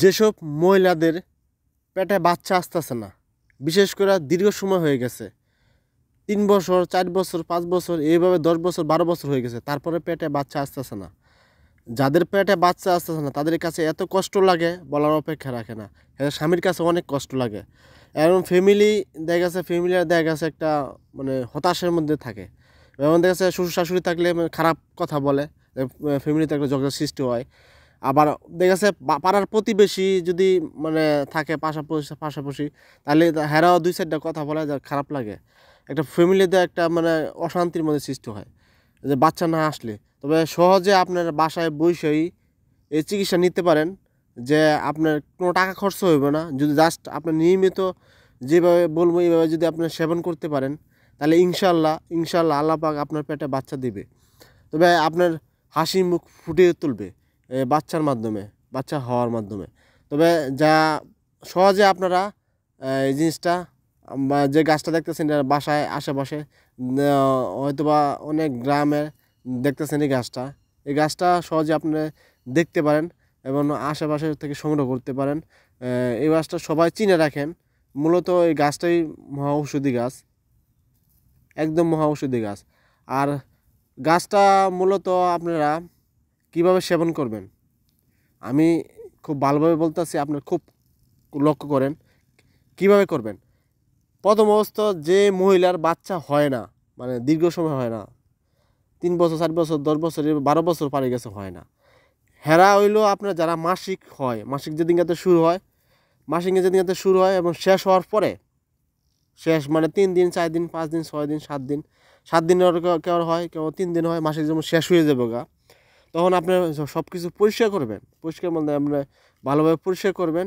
যেসব মহিলাদের পেটে বাচ্চা আসতেছে না বিশেষ করে দীর্ঘ সময় হয়ে গেছে তিন বছর চার বছর পাঁচ বছর এইভাবে দশ বছর বারো বছর হয়ে গেছে তারপরে পেটে বাচ্চা আসতেছে না যাদের পেটে বাচ্চা আসতেছে না তাদের কাছে এত কষ্ট লাগে বলার অপেক্ষা রাখে না স্বামীর কাছে অনেক কষ্ট লাগে এবং ফ্যামিলি দেখা গেছে ফ্যামিলি দেখা গেছে একটা মানে হতাশের মধ্যে থাকে এবং দেখা গেছে শ্বশুর শাশুড়ি থাকলে মানে খারাপ কথা বলে ফ্যামিলি থাকলে ঝগড়া সৃষ্টি হয় আবার দেখা যাচ্ছে পাড়ার প্রতিবেশী যদি মানে থাকে পাশাপাশি পাশাপাশি তাহলে হেরাও দুই সাইডটা কথা বলে যা খারাপ লাগে একটা ফ্যামিলিতে একটা মানে অশান্তির মধ্যে সৃষ্টি হয় যে বাচ্চা না আসলে তবে সহজে আপনার বাসায় বসেই এই চিকিৎসা নিতে পারেন যে আপনার কোনো টাকা খরচ হইবে না যদি জাস্ট আপনার নিয়মিত যেভাবে বলবো এইভাবে যদি আপনার সেবন করতে পারেন তাহলে ইনশাল্লাহ ইনশাল্লাহ আল্লাপাক আপনার পেটে বাচ্চা দিবে তবে আপনার হাসি মুখ ফুটিয়ে তুলবে বাচ্চার মাধ্যমে বাচ্চা হওয়ার মাধ্যমে তবে যা সহজে আপনারা এই জিনিসটা যে গাছটা দেখতেছেন বাসায় আশেপাশে হয়তোবা অনেক গ্রামে দেখতেছেন এই গাছটা এই গাছটা সহজে আপনি দেখতে পারেন এবং আশেপাশে থেকে সংগ্রহ করতে পারেন এই গাছটা সবাই চিনে রাখেন মূলত এই গাছটাই মহা ঔষধি গাছ একদম মহা ঔষধি গাছ আর গাছটা মূলত আপনারা কিভাবে সেবন করবেন আমি খুব ভালোভাবে বলতেছি আপনার খুব লক্ষ্য করেন কিভাবে করবেন প্রথম অবস্থা যে মহিলার বাচ্চা হয় না মানে দীর্ঘ সময় হয় না তিন বছর চার বছর দশ বছর বারো বছর পারে গেছে হয় না হেরা হইল আপনার যারা মাসিক হয় মাসিক যেদিন কাতে শুরু হয় মাসিক যেদিন কাতে শুরু হয় এবং শেষ হওয়ার পরে শেষ মানে তিন দিন চার দিন পাঁচ দিন ছয় দিন সাত দিন সাত দিনের কেউ হয় কেউ তিন দিন হয় মাসিক যেমন শেষ হয়ে যাবে গা তখন আপনি সব কিছু পরিষ্কার করবেন পরিষ্কার মানে আপনি ভালোভাবে পরিষ্কার করবেন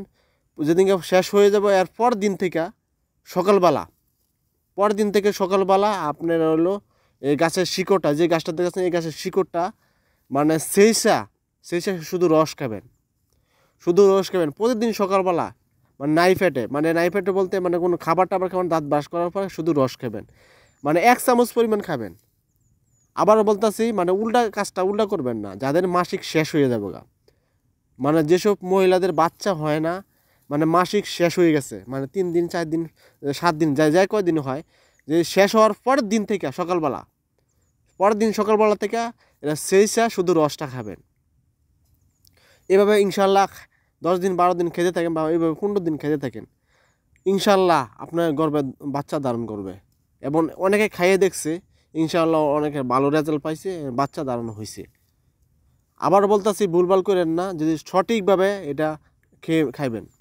যেদিনকে শেষ হয়ে যাবে এর পর দিন থেকে সকালবেলা পর দিন থেকে সকালবেলা আপনার হলো এই গাছের শিকড়টা যে গাছটা দেখাচ্ছেন এই গাছের শিকড়টা মানে সেইসা সেইসা শুধু রস খাবেন শুধু রস খাবেন প্রতিদিন সকালবেলা মানে নাইফেটে মানে নাইফেটে বলতে মানে কোনো খাবার টাবার খাবেন দাঁত ব্রাশ করার পরে শুধু রস খাবেন মানে এক চামচ পরিমাণ খাবেন আবারও বলতেছি মানে উল্টা কাজটা উল্টা করবেন না যাদের মাসিক শেষ হয়ে যাবে গা মানে যেসব মহিলাদের বাচ্চা হয় না মানে মাসিক শেষ হয়ে গেছে মানে তিন দিন চার দিন সাত দিন যায় যায় কয়দিন হয় যে শেষ হওয়ার পরের দিন থেকে সকালবেলা পরের দিন সকালবেলা থেকে এরা সেইসা শুধু রসটা খাবেন এভাবে ইনশাল্লাহ দশ দিন বারো দিন খেতে থাকেন বা এইভাবে পনেরো দিন খেতে থাকেন ইনশাল্লাহ আপনার গর্বে বাচ্চা ধারণ করবে এবং অনেকে খাইয়ে দেখছে ইনশাল্লাহ অনেকে ভালো রেজাল্ট পাইছে বাচ্চা দাঁড়ানো হয়েছে আবার বলতেছি ভুলভাল করেন না যদি সঠিকভাবে এটা খেয়ে খাইবেন